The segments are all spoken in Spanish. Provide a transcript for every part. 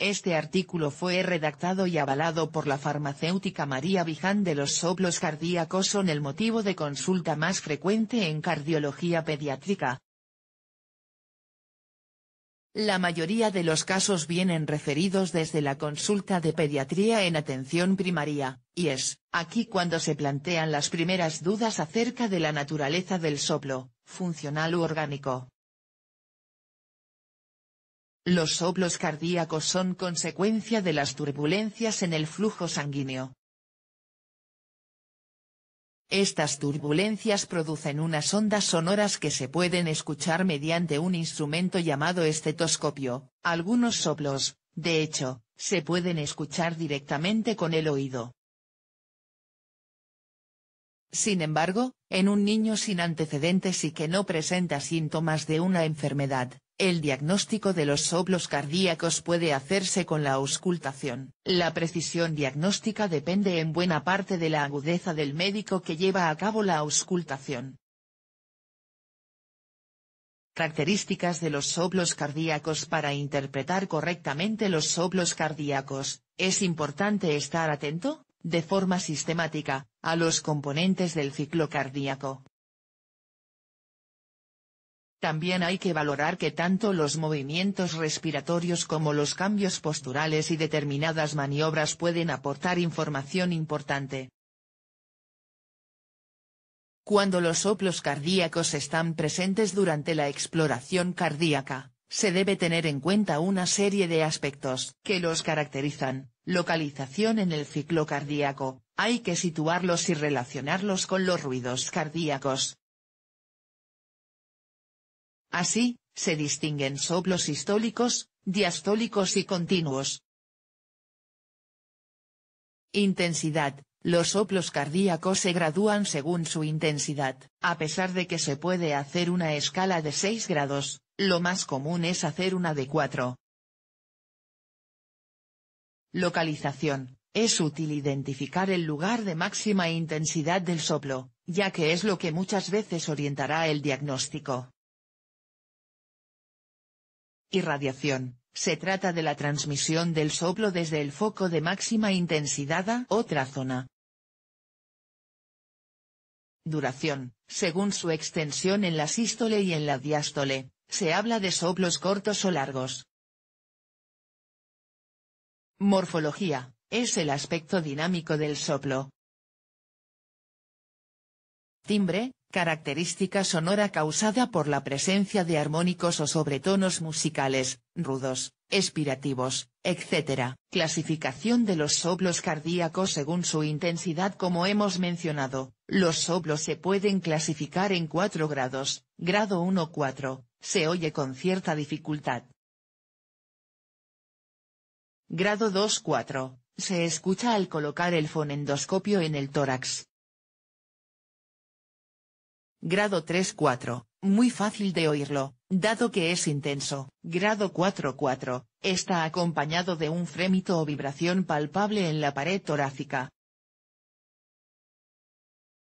Este artículo fue redactado y avalado por la farmacéutica María Viján de los soplos cardíacos son el motivo de consulta más frecuente en cardiología pediátrica. La mayoría de los casos vienen referidos desde la consulta de pediatría en atención primaria, y es, aquí cuando se plantean las primeras dudas acerca de la naturaleza del soplo, funcional u orgánico. Los soplos cardíacos son consecuencia de las turbulencias en el flujo sanguíneo. Estas turbulencias producen unas ondas sonoras que se pueden escuchar mediante un instrumento llamado estetoscopio. Algunos soplos, de hecho, se pueden escuchar directamente con el oído. Sin embargo, en un niño sin antecedentes y que no presenta síntomas de una enfermedad, el diagnóstico de los soplos cardíacos puede hacerse con la auscultación. La precisión diagnóstica depende en buena parte de la agudeza del médico que lleva a cabo la auscultación. Características de los soplos cardíacos Para interpretar correctamente los soplos cardíacos, es importante estar atento, de forma sistemática, a los componentes del ciclo cardíaco, también hay que valorar que tanto los movimientos respiratorios como los cambios posturales y determinadas maniobras pueden aportar información importante. Cuando los soplos cardíacos están presentes durante la exploración cardíaca, se debe tener en cuenta una serie de aspectos que los caracterizan, localización en el ciclo cardíaco, hay que situarlos y relacionarlos con los ruidos cardíacos, Así, se distinguen soplos histólicos, diastólicos y continuos. Intensidad. Los soplos cardíacos se gradúan según su intensidad. A pesar de que se puede hacer una escala de 6 grados, lo más común es hacer una de 4. Localización. Es útil identificar el lugar de máxima intensidad del soplo, ya que es lo que muchas veces orientará el diagnóstico. Irradiación. Se trata de la transmisión del soplo desde el foco de máxima intensidad a otra zona. Duración. Según su extensión en la sístole y en la diástole, se habla de soplos cortos o largos. Morfología. Es el aspecto dinámico del soplo. Timbre, Característica sonora causada por la presencia de armónicos o sobretonos musicales, rudos, espirativos, etc. Clasificación de los soplos cardíacos según su intensidad Como hemos mencionado, los soplos se pueden clasificar en cuatro grados, grado 1-4, se oye con cierta dificultad. Grado 2-4, se escucha al colocar el fonendoscopio en el tórax. Grado 3-4, muy fácil de oírlo, dado que es intenso. Grado 4-4, está acompañado de un frémito o vibración palpable en la pared torácica.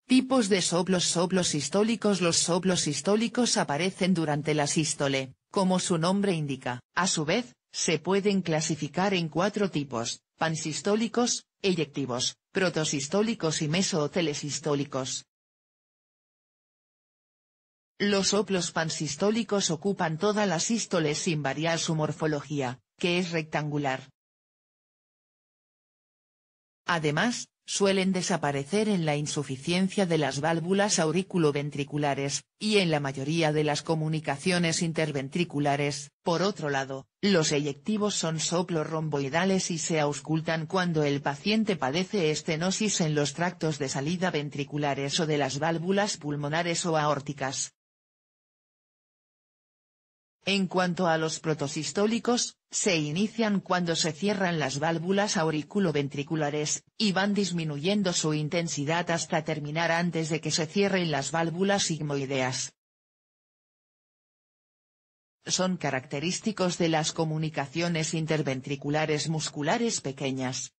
Tipos de soplos Soplos sistólicos Los soplos sistólicos aparecen durante la sístole, como su nombre indica. A su vez, se pueden clasificar en cuatro tipos, pansistólicos, eyectivos, protosistólicos y mesotelesistólicos. Los soplos pansistólicos ocupan todas las sístole sin variar su morfología, que es rectangular. Además, suelen desaparecer en la insuficiencia de las válvulas auriculoventriculares, y en la mayoría de las comunicaciones interventriculares. Por otro lado, los eyectivos son soplos romboidales y se auscultan cuando el paciente padece estenosis en los tractos de salida ventriculares o de las válvulas pulmonares o aórticas. En cuanto a los protosistólicos, se inician cuando se cierran las válvulas auriculoventriculares, y van disminuyendo su intensidad hasta terminar antes de que se cierren las válvulas sigmoideas. Son característicos de las comunicaciones interventriculares musculares pequeñas,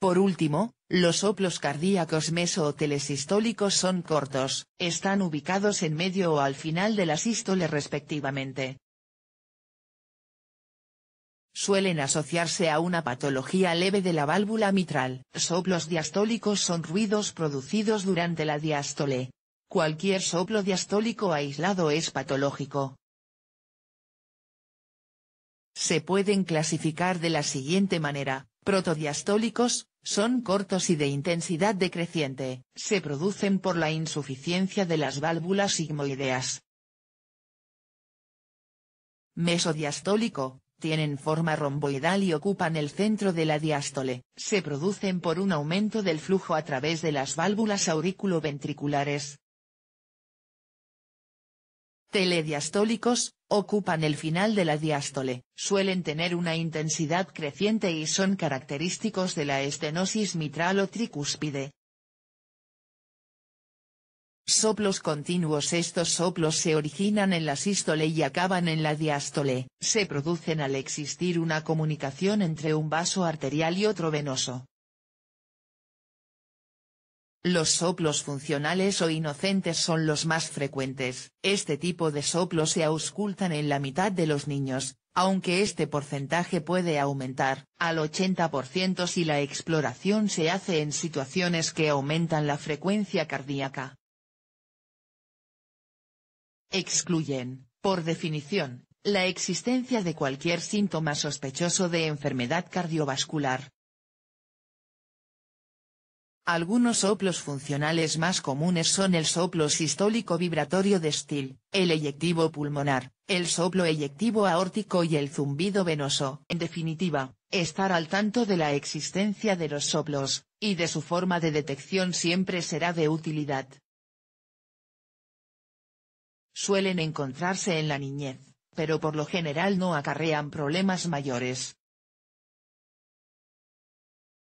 por último, los soplos cardíacos meso-telesistólicos son cortos, están ubicados en medio o al final de la sístole respectivamente. Suelen asociarse a una patología leve de la válvula mitral. Soplos diastólicos son ruidos producidos durante la diástole. Cualquier soplo diastólico aislado es patológico. Se pueden clasificar de la siguiente manera, protodiastólicos, son cortos y de intensidad decreciente, se producen por la insuficiencia de las válvulas sigmoideas. Mesodiastólico, tienen forma romboidal y ocupan el centro de la diástole, se producen por un aumento del flujo a través de las válvulas auriculoventriculares, telediastólicos, ocupan el final de la diástole, suelen tener una intensidad creciente y son característicos de la estenosis mitral o tricúspide. Soplos continuos Estos soplos se originan en la sístole y acaban en la diástole, se producen al existir una comunicación entre un vaso arterial y otro venoso. Los soplos funcionales o inocentes son los más frecuentes, este tipo de soplos se auscultan en la mitad de los niños, aunque este porcentaje puede aumentar, al 80% si la exploración se hace en situaciones que aumentan la frecuencia cardíaca. Excluyen, por definición, la existencia de cualquier síntoma sospechoso de enfermedad cardiovascular, algunos soplos funcionales más comunes son el soplo sistólico vibratorio de el eyectivo pulmonar, el soplo eyectivo aórtico y el zumbido venoso. En definitiva, estar al tanto de la existencia de los soplos, y de su forma de detección siempre será de utilidad. Suelen encontrarse en la niñez, pero por lo general no acarrean problemas mayores.